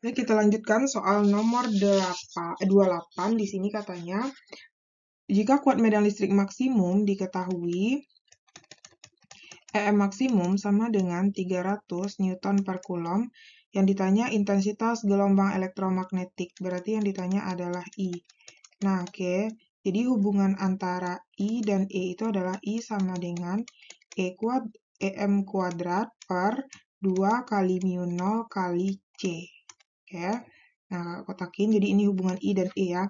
Nah, kita lanjutkan soal nomor 8, 28 eh, di sini katanya jika kuat medan listrik maksimum diketahui EM maksimum sama dengan 300 Newton per Coulomb yang ditanya intensitas gelombang elektromagnetik berarti yang ditanya adalah I. Nah, oke. Okay. Jadi hubungan antara I dan E itu adalah I sama dengan E kuad EM kuadrat per 2 kali mu 0 kali C ya nah kotakin jadi ini hubungan I dan E ya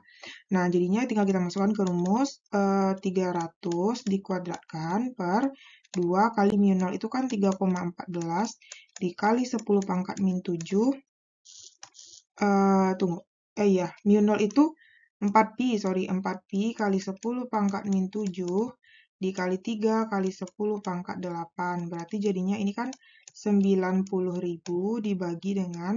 nah jadinya tinggal kita masukkan ke rumus e, eh, 300 dikuadratkan per 2 kali mu 0 itu kan 3,14 dikali 10 pangkat min 7 eh, tunggu eh iya mu 0 itu 4pi sorry 4pi kali 10 pangkat min 7 dikali 3 kali 10 pangkat 8 berarti jadinya ini kan 90.000 dibagi dengan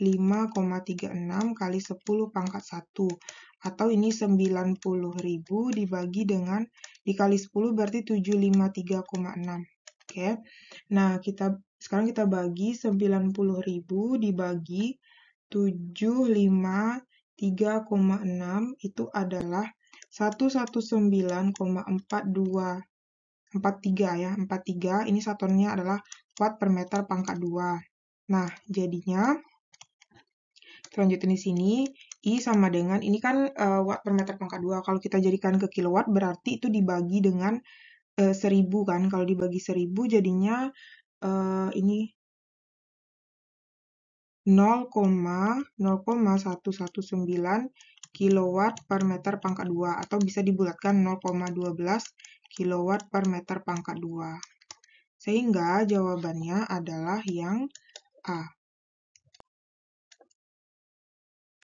5,36 kali 10 pangkat 1 atau ini 90.000 dibagi dengan dikali 10 berarti 753,6 oke nah kita sekarang kita bagi 90.000 dibagi 753,6 itu adalah 119,42 43 ya 43 ini satuannya adalah watt per meter pangkat 2 nah jadinya lanjutin di sini I sama dengan ini kan uh, watt per meter pangkat 2 kalau kita jadikan ke kilowatt berarti itu dibagi dengan uh, eh, 1000 kan kalau dibagi 1000 jadinya uh, ini 0,0119 kilowatt per meter pangkat 2 atau bisa dibulatkan 0,12 kilowatt per meter pangkat 2 sehingga jawabannya adalah yang A